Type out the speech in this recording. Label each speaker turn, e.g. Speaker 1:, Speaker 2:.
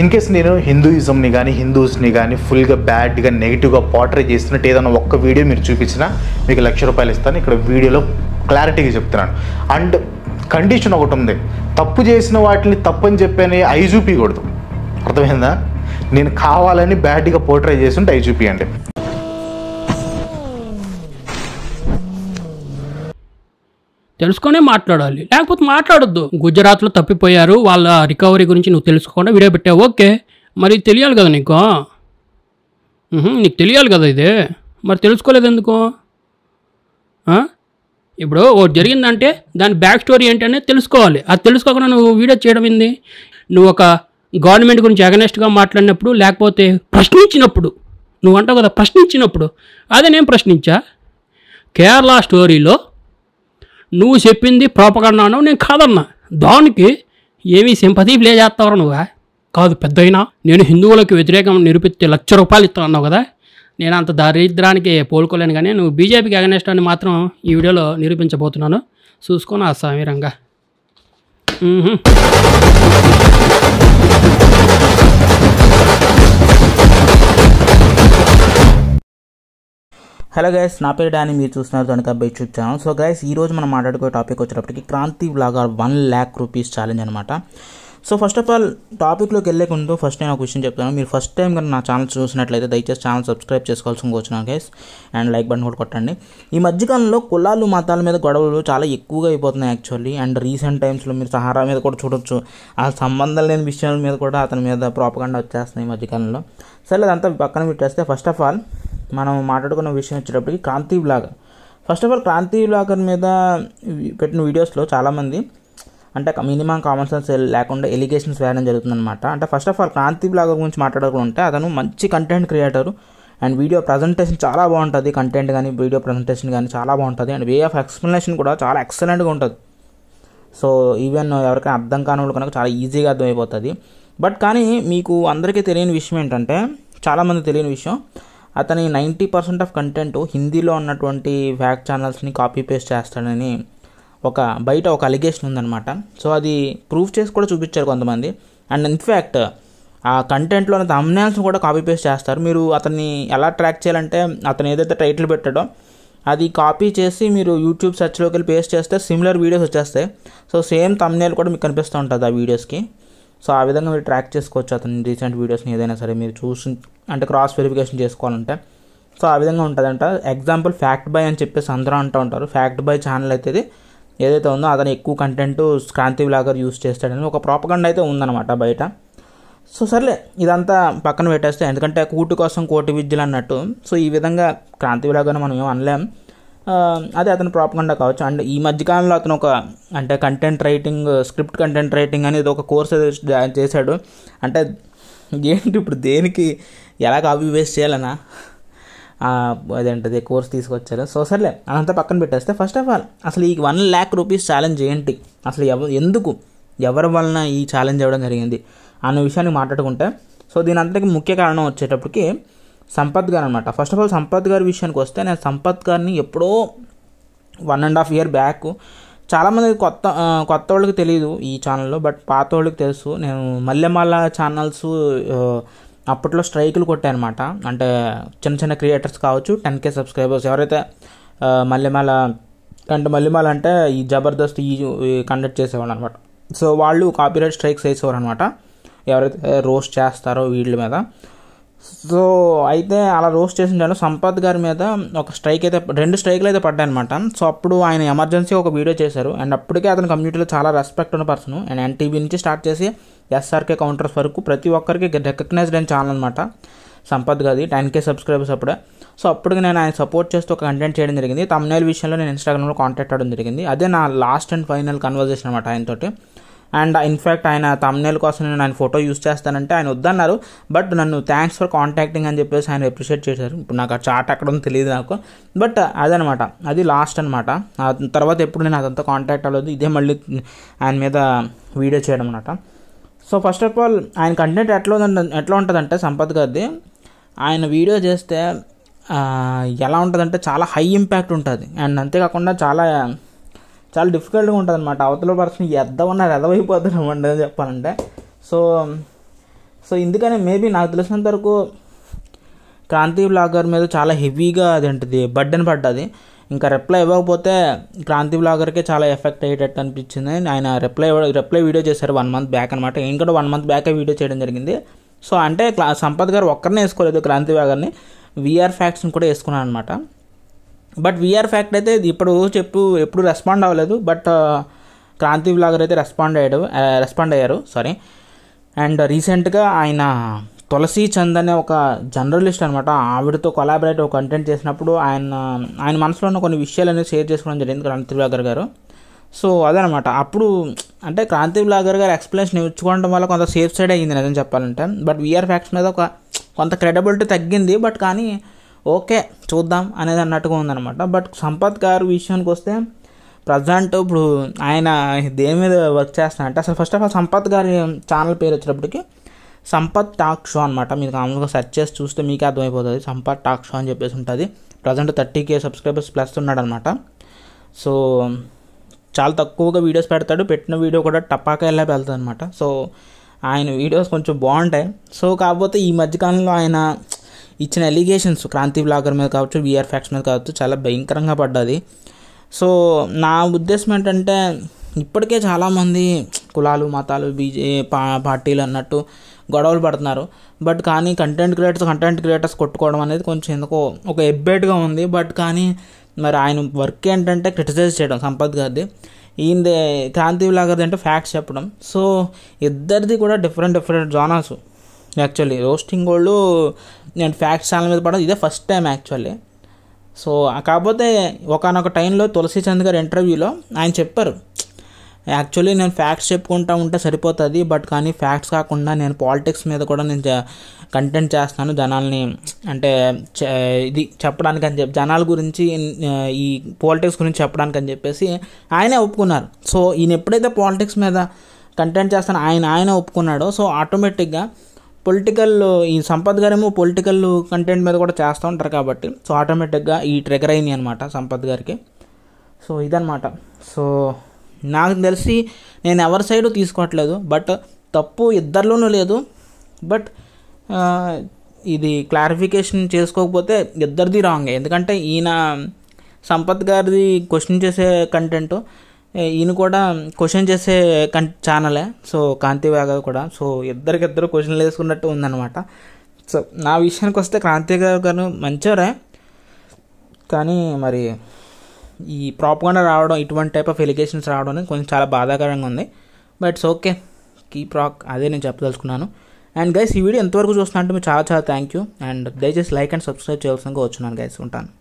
Speaker 1: in case నేను హిందూయిజంని కానీ హిందూస్ని కానీ ఫుల్గా బ్యాడ్గా నెగిటివ్గా పోర్ట్రే చేస్తున్నట్టు ఏదైనా ఒక్క వీడియో మీరు చూపించినా మీకు లక్ష రూపాయలు ఇస్తాను ఇక్కడ వీడియోలో క్లారిటీగా చెప్తున్నాను అండ్ కండిషన్ ఒకటి ఉంది తప్పు చేసిన వాటిని తప్పని చెప్పని ఐ చూపించకూడదు అర్థమైందా నేను కావాలని బ్యాడ్గా పోర్ట్రే చేస్తుంటే ఐ అండి
Speaker 2: తెలుసుకునే మాట్లాడాలి లేకపోతే మాట్లాడొద్దు గుజరాత్లో తప్పిపోయారు వాళ్ళ రికవరీ గురించి నువ్వు తెలుసుకోకుండా వీడియో పెట్టావు ఓకే మరి తెలియాలి కదా నీకు నీకు తెలియాలి కదా ఇదే మరి తెలుసుకోలేదు ఎందుకు ఇప్పుడు ఒకటి జరిగిందంటే దాని బ్యాక్ స్టోరీ ఏంటనే తెలుసుకోవాలి అది తెలుసుకోకుండా నువ్వు వీడియో చేయడం ఏంది నువ్వు ఒక గవర్నమెంట్ గురించి అగనెస్ట్గా మాట్లాడినప్పుడు లేకపోతే ప్రశ్నించినప్పుడు నువ్వు అంటావు కదా ప్రశ్నించినప్పుడు అదే నేను ప్రశ్నించా కేరళ స్టోరీలో నువ్వు చెప్పింది ప్రాపగన్నాను నేను కాదన్నా దానికి ఏమీ సింపతి ప్లే చేస్తావు నువ్వా కాదు పెద్దయినా నేను హిందువులకు వ్యతిరేకం నిరూపిస్తే లక్ష రూపాయలు ఇస్తానన్నావు కదా నేను అంత దారిద్రానికి పోలుకోలేను కానీ నువ్వు బీజేపీకి అగనేస్ట్ అని మాత్రం ఈ వీడియోలో నిరూపించబోతున్నాను చూసుకొని ఆ సమీరంగా
Speaker 1: హలో గైస్ నా పేరు డాని మీరు చూస్తున్నారు తనక అబ్బాయి యూట్యూబ్ ఛానల్ సో గైస్ ఈరోజు మనం మాట్లాడుకునే టాపిక్ వచ్చేటప్పటికి Kranthi blogger one lakh rupees challenge అనమాట సో ఫస్ట్ ఆఫ్ ఆల్ టాపిక్లోకి వెళ్ళే ముందు ఫస్ట్ నేను ఒక విషయం చెప్తాను మీరు ఫస్ట్ టైం కనుక నా ఛానల్ చూసినట్లయితే దయచేసి ఛానల్ సబ్స్క్రైబ్ చేసుకోవాల్సి వచ్చినా గైస్ అండ్ లైక్ బటన్ కూడా కొట్టండి ఈ మధ్యకాలంలో కులాలు మతాల మీద గొడవలు చాలా ఎక్కువగా అయిపోతున్నాయి యాక్చువల్లీ అండ్ రీసెంట్ టైమ్స్లో మీరు సహారా మీద కూడా చూడొచ్చు ఆ సంబంధం లేని విషయాల మీద కూడా అతని మీద ప్రాపగండా వచ్చేస్తున్నాయి ఈ మధ్యకాలంలో సరే అదంతా పక్కన పెట్టేస్తే ఫస్ట్ ఆఫ్ ఆల్ మనం మాట్లాడుకున్న విషయం వచ్చేటప్పటికి Kranthi blogger first of all Kranthi blogger మీద పెట్టిన వీడియోస్లో చాలామంది అంటే మినిమం కామన్ సెన్స్ లేకుండా ఎలిగేషన్స్ వేయడం జరుగుతుందన్నమాట అంటే first of all Kranthi blogger గురించి మాట్లాడుకుంటే అతను మంచి content creator and video presentation చాలా బాగుంటుంది కంటెంట్ కానీ వీడియో ప్రజెంటేషన్ కానీ చాలా బాగుంటుంది అండ్ వే ఆఫ్ ఎక్స్ప్లెనేషన్ కూడా చాలా ఎక్సలెంట్గా ఉంటుంది సో ఈవెన్ ఎవరికైనా అర్థం కాని వాళ్ళు కనుక చాలా ఈజీగా అర్థమైపోతుంది బట్ కానీ మీకు అందరికీ తెలియని విషయం ఏంటంటే చాలామంది తెలియని విషయం అతని నైంటీ పర్సెంట్ ఆఫ్ కంటెంట్ హిందీలో ఉన్నటువంటి ఫ్యాక్ ఛానల్స్ని కాపీ పేస్ట్ చేస్తాడని ఒక బయట ఒక అలిగేషన్ ఉందన్నమాట సో అది ప్రూఫ్ చేసి కూడా చూపించారు కొంతమంది అండ్ ఇన్ఫ్యాక్ట్ ఆ కంటెంట్లో ఉన్న తమ్నేల్స్ని కూడా కాపీ పేస్ట్ చేస్తారు మీరు అతన్ని ఎలా ట్రాక్ చేయాలంటే అతను ఏదైతే టైటిల్ పెట్టడో అది కాపీ చేసి మీరు యూట్యూబ్ సెర్చ్లోకి వెళ్ళి పేస్ట్ చేస్తే సిమిలర్ వీడియోస్ వచ్చేస్తాయి సో సేమ్ తమ్నేలు కూడా మీకు కనిపిస్తూ ఉంటుంది ఆ వీడియోస్కి సో ఆ విధంగా మీరు ట్రాక్ చేసుకోవచ్చు అతని రీసెంట్ వీడియోస్ని ఏదైనా సరే మీరు చూసి అంటే క్రాస్ వెరిఫికేషన్ చేసుకోవాలంటే సో ఆ విధంగా ఉంటుందంట ఎగ్జాంపుల్ ఫ్యాక్ట్ బై అని చెప్పేసి అందరూ అంటూ ఉంటారు ఫ్యాక్ట్ బై ఛానల్ అయితే ఇది ఏదైతే ఉందో అతను ఎక్కువ కంటెంట్ క్రాంతి బ్లాగర్ యూస్ చేస్తాడని ఒక ప్రాపగండ్ అయితే ఉందన్నమాట బయట సో సర్లే ఇదంతా పక్కన పెట్టేస్తే ఎందుకంటే కూటు కోసం కోటి విద్యలు అన్నట్టు సో ఈ విధంగా క్రాంతి బ్లాగర్ని మనం ఏం అనలేం అదే అతను ప్రాపగండా కావచ్చు అండ్ ఈ మధ్యకాలంలో అతను ఒక అంటే content writing script content writing అనేది ఒక కోర్స్ చేశాడు అంటే ఏంటి ఇప్పుడు దేనికి ఎలాగ అవి వేస్ట్ చేయాలన్నా అదేంటది కోర్స్ తీసుకొచ్చారు సో సర్లే అదంతా పక్కన పెట్టేస్తే ఫస్ట్ ఆఫ్ ఆల్ అసలు ఈ వన్ ల్యాక్ రూపీస్ ఛాలెంజ్ ఏంటి అసలు ఎవ ఎందుకు ఎవరి వలన ఈ ఛాలెంజ్ అవ్వడం జరిగింది అన్న విషయాన్ని మాట్లాడుకుంటే సో దీని అంతటికి ముఖ్య కారణం వచ్చేటప్పటికి సంపత్ గారు అనమాట ఫస్ట్ ఆఫ్ ఆల్ సంపత్ గారి విషయానికి వస్తే నేను సంపత్ గారిని ఎప్పుడో one and half year back చాలామంది కొత్త కొత్త వాళ్ళకి తెలియదు ఈ ఛానల్లో బట్ పాత వాళ్ళకి తెలుసు నేను మల్లెమాల ఛానల్స్ అప్పట్లో స్ట్రైకులు కొట్టాయన్నమాట అంటే చిన్న చిన్న క్రియేటర్స్ కావచ్చు టెన్ కే సబ్స్క్రైబర్స్ ఎవరైతే మల్లెమాల అంటే మల్లెమాల అంటే ఈ జబర్దస్త్ ఈ కండక్ట్ చేసేవాళ్ళు అనమాట సో వాళ్ళు కాపీరైట్ స్ట్రైక్స్ వేసేవారు అనమాట ఎవరైతే రోస్ట్ చేస్తారో వీళ్ళ మీద సో అయితే అలా రోస్ట్ చేసిండారు సంపత్ గారి మీద ఒక స్ట్రైక్ అయితే రెండు స్ట్రైక్లు అయితే పడ్డాయనమాట సో అప్పుడు ఆయన ఎమర్జెన్సీ ఒక వీడియో చేశారు అండ్ అప్పటికే అతను కమ్యూనిటీలో చాలా రెస్పెక్ట్ ఉన్న పర్సన్ అండ్ ఎన్టీవీ నుంచి స్టార్ట్ చేసి ఎస్ఆర్కే కౌంటర్స్ వరకు ప్రతి ఒక్కరికి రికగ్నైజ్డ్ అయిన ఛానల్ అనమాట సంపత్ గారి టెన్ కే సబ్స్క్రైబర్స్ అప్పుడే సో అప్పటికి నేను ఆయన సపోర్ట్ చేస్తూ ఒక కంటెంట్ చేయడం జరిగింది తమిళ విషయంలో నేను ఇన్స్టాగ్రామ్లో కాంటాక్ట్ అవ్వడం జరిగింది అదే నా లాస్ట్ అండ్ ఫైనల్ కన్వర్జేషన్ అనమాట ఆయనతోటి అండ్ ఇన్ఫ్యాక్ట్ ఆయన తమ్నేల్ కోసం నేను ఆయన ఫోటో యూస్ చేస్తానంటే ఆయన వద్దన్నారు బట్ నన్ను థ్యాంక్స్ ఫర్ కాంటాక్టింగ్ అని చెప్పేసి ఆయన అప్రిషియేట్ చేశారు ఇప్పుడు నాకు ఆ చాట్ అక్కడ ఉందో తెలియదు నాకు బట్ అదనమాట అది లాస్ట్ అనమాట తర్వాత ఎప్పుడు నేను అదంతా కాంటాక్ట్ అవ్వలేదు ఇదే మళ్ళీ ఆయన మీద వీడియో చేయడం అనమాట సో ఫస్ట్ ఆఫ్ ఆల్ ఆయన కంటెంట్ ఎట్లా ఎట్లా ఉంటుందంటే సంపత్ గారిది ఆయన వీడియో చేస్తే ఎలా ఉంటుందంటే చాలా హై ఇంపాక్ట్ ఉంటుంది అండ్ అంతేకాకుండా చాలా చాలా డిఫికల్ట్గా ఉంటుంది అనమాట అవతల పర్సన్ ఎద్దవన్నారు ఎదవైపోతారు అని చెప్పాలంటే సో సో ఎందుకని మేబీ నాకు తెలిసినంత వరకు క్రాంతి బ్లాగర్ మీద చాలా హెవీగా ఉంటుంది బడ్డన్ పడ్డది ఇంకా రిప్లై ఇవ్వకపోతే క్రాంతి బ్లాగర్కే చాలా ఎఫెక్ట్ అయ్యేటట్టు అనిపించింది ఆయన రిప్లై రిప్లై వీడియో చేశారు వన్ మంత్ బ్యాక్ అనమాట ఇంకా కూడా వన్ మంత్ బ్యాకే వీడియో చేయడం జరిగింది సో అంటే సంపత్ గారు ఒక్కరినే వేసుకోలేదు క్రాంతి బ్లాగర్ని వీఆర్ ఫ్యాక్ట్స్ని కూడా వేసుకున్నాను అనమాట బట్ వీఆర్ ఫ్యాక్ట్ అయితే ఇప్పుడు చెప్పు ఎప్పుడు రెస్పాండ్ అవ్వలేదు బట్ క్రాంతి బ్లాగర్ అయితే రెస్పాండ్ అయ్యాడు రెస్పాండ్ అయ్యారు సారీ అండ్ రీసెంట్గా ఆయన తులసి చంద్ అనే ఒక జర్నలిస్ట్ అనమాట ఆవిడతో కొలాబరేట్ ఒక కంటెంట్ చేసినప్పుడు ఆయన ఆయన మనసులో ఉన్న కొన్ని విషయాలు అనేవి షేర్ చేసుకోవడం జరిగింది క్రాంతి బ్లాగర్ గారు సో అదనమాట అప్పుడు అంటే క్రాంతి బ్లాగర్ గారు ఎక్స్ప్లెనేషన్ ఇచ్చుకోవడం వల్ల కొంత సేఫ్ సైడ్ అయ్యింది నిజం చెప్పాలంటే బట్ వీఆర్ ఫ్యాక్ట్స్ మీద ఒక కొంత క్రెడబిలిటీ తగ్గింది బట్ కానీ ఓకే చూద్దాం అనేది అన్నట్టుగా ఉందన్నమాట బట్ సంపత్ గారు విషయానికి వస్తే ప్రజెంట్ ఇప్పుడు ఆయన దేని మీద వర్క్ అంటే అసలు ఫస్ట్ ఆఫ్ ఆల్ సంపత్ గారి ఛానల్ పేరు వచ్చేటప్పటికి సంపత్ టాక్ షో అనమాట మీరు కామన్గా సెర్చ్ చేసి చూస్తే మీకు అర్థమైపోతుంది సంపత్ టాక్ షో అని చెప్పేసి ఉంటుంది present thirty K subscribers plus ఉన్నాడనమాట సో చాలా తక్కువగా వీడియోస్ పెడతాడు పెట్టిన వీడియో కూడా టపాక వెళ్ళే వెళ్తుంది అనమాట సో ఆయన వీడియోస్ కొంచెం బాగుంటాయి సో కాకపోతే ఈ మధ్యకాలంలో ఆయన ఇచ్చిన ఎలిగేషన్స్ క్రాంతి బ్లాగర్ మీద కావచ్చు విఆర్ ఫ్యాక్స్ మీద కావచ్చు చాలా భయంకరంగా పడ్డది సో నా ఉద్దేశం ఏంటంటే ఇప్పటికే చాలామంది కులాలు మతాలు బీజే పా పార్టీలు అన్నట్టు గొడవలు పడుతున్నారు బట్ కానీ కంటెంట్ క్రియేటర్స్ కంటెంట్ క్రియేటర్స్ కొట్టుకోవడం అనేది కొంచెం ఎందుకో ఒక ఎబ్బేట్గా ఉంది బట్ కానీ మరి ఆయన వర్క్ ఏంటంటే క్రిటిసైజ్ చేయడం సంపత్ గారిది ఈయనది క్రాంతి లాగర్ది అంటే ఫ్యాక్ట్స్ చెప్పడం సో ఇద్దరిది కూడా different different genres actually roasting gold నేను ఫ్యాక్ట్ ఛానల్ మీద పడడం ఇదే ఫస్ట్ టైం యాక్చువల్లీ సో కాకపోతే ఒకనొక టైంలో తులసి చంద్ గారి ఇంటర్వ్యూలో ఆయన చెప్పారు యాక్చువల్లీ నేను ఫ్యాక్ట్స్ చెప్పుకుంటా ఉంటే సరిపోతుంది బట్ కానీ ఫ్యాక్ట్స్ కాకుండా నేను పాలిటిక్స్ మీద కూడా నేను కంటెంట్ చేస్తాను జనాల్ని అంటే ఇది చెప్పడానికి అని చెప్పి జనాల గురించి ఈ పాలిటిక్స్ గురించి చెప్పడానికి అని చెప్పేసి ఆయనే ఒప్పుకున్నారు సో ఈయన ఎప్పుడైతే పాలిటిక్స్ మీద కంటెంట్ చేస్తాను ఆయన ఆయన ఒప్పుకున్నాడో సో ఆటోమేటిక్గా పొలిటికల్ ఈ సంపత్ గారేమో పొలిటికల్ కంటెంట్ మీద కూడా చేస్తూ ఉంటారు కాబట్టి సో ఆటోమేటిక్గా ఈ ట్రిగర్ అయింది అనమాట సంపత్ గారికి సో ఇదనమాట సో నాకు తెలిసి నేను ఎవరి సైడు తీసుకోవట్లేదు బట్ తప్పు ఇద్దరిలోనూ లేదు బట్ ఇది క్లారిఫికేషన్ చేసుకోకపోతే ఇద్దరిది రాంగే ఎందుకంటే ఈయన సంపత్ గారిది క్వశ్చన్ చేసే కంటెంట్ ఈయన కూడా క్వశ్చన్ చేసే కన్ ఛానలే సో కాంతి వేగ కూడా సో ఇద్దరికిద్దరు క్వశ్చన్లు వేసుకున్నట్టు ఉందన్నమాట సో నా విషయానికి వస్తే క్రాంతి గారు మంచివారే కానీ మరి ఈ ప్రాపగానే రావడం ఇటువంటి టైప్ ఆఫ్ ఎలిగేషన్స్ రావడం అనేది కొంచెం చాలా బాధాకరంగా ఉంది బట్స్ ఓకే కీప్ రాక్ అదే నేను చెప్పదలుచుకున్నాను అండ్ గైస్ ఈ వీడియో ఎంతవరకు చూస్తున్నా అంటే మీకు చాలా చాలా థ్యాంక్ యూ అండ్ దయచేసి లైక్ అండ్ సబ్స్క్రైబ్ చేయాల్సిన వచ్చున్నాను గైస్ ఉంటాను